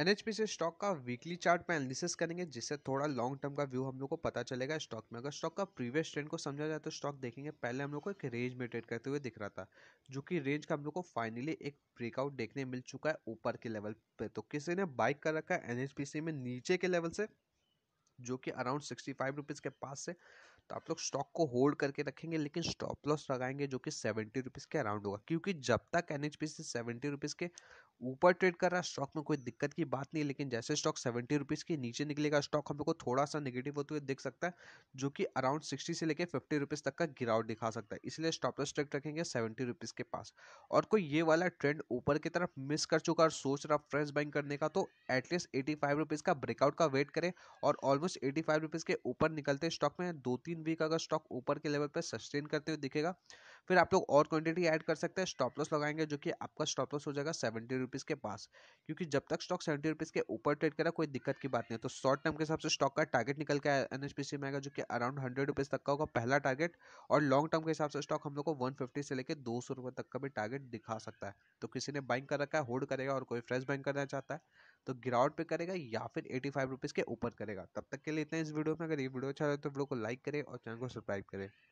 NHP से stock का weekly chart पे एनालिसिस करेंगे जिससे थोड़ा लॉन्ग टर्म का व्यू हम लोग को पता चलेगा स्टॉक में अगर स्टॉक का प्रीवियस ट्रेंड को समझा जाए तो स्टॉक देखेंगे पहले हम लोग को एक रेंज में ट्रेड करते हुए दिख रहा था जो कि रेंज का हम लोग को फाइनली एक ब्रेकआउट देखने मिल चुका है ऊपर के लेवल पे तो किसी ने बाइक कर रखा है एन में नीचे के लेवल से जो कि अराउंड सिक्सटी फाइव रुपीज़ के पास से तो आप लोग स्टॉक को होल्ड करके रखेंगे लेकिन स्टॉप लॉस लगाएंगे जो कि सेवेंटी रुपीज़ के अराउंड होगा क्योंकि जब तक N H P C seventy rupees के ऊपर ट्रेड कर रहा है स्टॉक में कोई दिक्कत की बात नहीं लेकिन जैसे स्टॉक सेवेंटी रुपीज़ के नीचे निकलेगा स्टॉक हम लोग को थोड़ा सा नेगेटिव होते तो हुए दिख सकता है जो कि अराउंड सिक्सटी से लेकर फिफ्टी रुपीज़ तक का गिरावट दिखा सकता है इसलिए स्टॉप लॉस ट्रेड रखेंगे सेवेंटी रुपीज़ के पास और कोई ये वाला ट्रेंड ऊपर की तरफ मिस कर चुका और सोच रहा फ्रेश बाइंग करने का तो एटलीस्ट एटी फाइव रुपीज़ का ब्रेकआउट का वेट करें और ऑलमोस्ट एटी फाइव रुपीज़ के ऊपर निकलते स्टॉक में दो तीन वीक अगर स्टॉक ऊपर के लेवल पर सस्टेन करते हुए दिखेगा फिर आप लोग और क्वांटिटी ऐड कर सकते हैं स्टॉप लॉस लगाएंगे जो कि आपका स्टॉप लॉस हो जाएगा सेवेंटी रुपीज़ के पास क्योंकि जब तक स्टॉक सेवेंटी रुपीज़ के ऊपर ट्रेड करा कोई दिक्कत की बात नहीं है तो शॉर्ट टर्म के हिसाब से स्टॉक का टारगेट निकल के एन में आएगा जो कि अराउंड हंड्रेड रुपीज़ तक का होगा पहला टारगेट और लॉन्ग टर्म के हिसाब से स्टॉक हम लोग को वन फिफ्टी से लेकर दो सौ तक का भी टारगेट दिखा सकता है तो किसी ने बाइंग कर रखा है होल्ड करेगा और कोई फ्रेश बाइंग करना चाहता है तो गिरावट पे करेगा या फिर एटी फाइव रुपीज़ के ऊपर करेगा तब तक के लिए इतना इस वीडियो में अगर ये वीडियो अच्छा लगे तो वीडियो को लाइक करें और चैनल को सब्सक्राइब करें